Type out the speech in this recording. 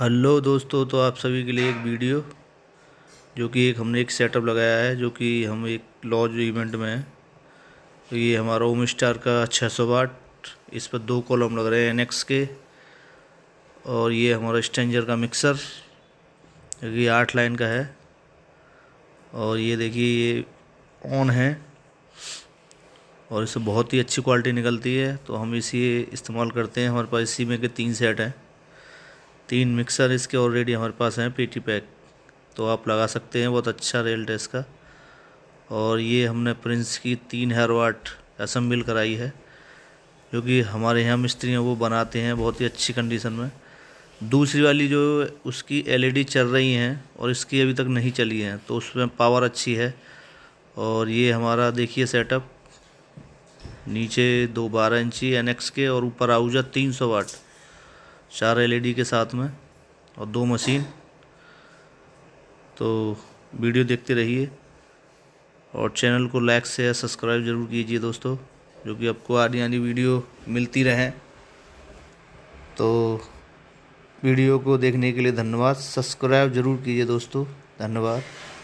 hello दोस्तों तो आप सभी के लिए एक वीडियो जो कि एक हमने एक सेटअप लगाया है जो कि हम एक लॉज इवेंट में हैं तो ये हमारा ओम स्टार का छः सौ वाट इस पर दो कॉलम लग रहे हैं एनएक्स के और ये हमारा स्टेंजर का मिक्सर जो कि आठ लाइन का है और ये देखिए ये ऑन है और इससे बहुत ही अच्छी क्वालिटी निकलती है तो हम इसी इस्तेमाल करते हैं हमारे पास इसी में के तीन सेट हैं तीन मिक्सर इसके ऑलरेडी हमारे पास हैं पीटी पैक तो आप लगा सकते हैं बहुत अच्छा रेल टेस का और ये हमने प्रिंस की तीन हेयर वाट असम्बिल कराई है जो कि हमारे यहाँ मिस्त्री हैं वो बनाते हैं बहुत ही अच्छी कंडीशन में दूसरी वाली जो उसकी एलईडी e चल रही हैं और इसकी अभी तक नहीं चली हैं तो उसमें पावर अच्छी है और ये हमारा देखिए सेटअप नीचे दो बारह इंची एनएक्स के और ऊपर आउजा तीन सौ वाट चार एलईडी के साथ में और दो मशीन तो वीडियो देखते रहिए और चैनल को लाइक से सब्सक्राइब ज़रूर कीजिए दोस्तों जो कि आपको आने आनी वीडियो मिलती रहें तो वीडियो को देखने के लिए धन्यवाद सब्सक्राइब ज़रूर कीजिए दोस्तों धन्यवाद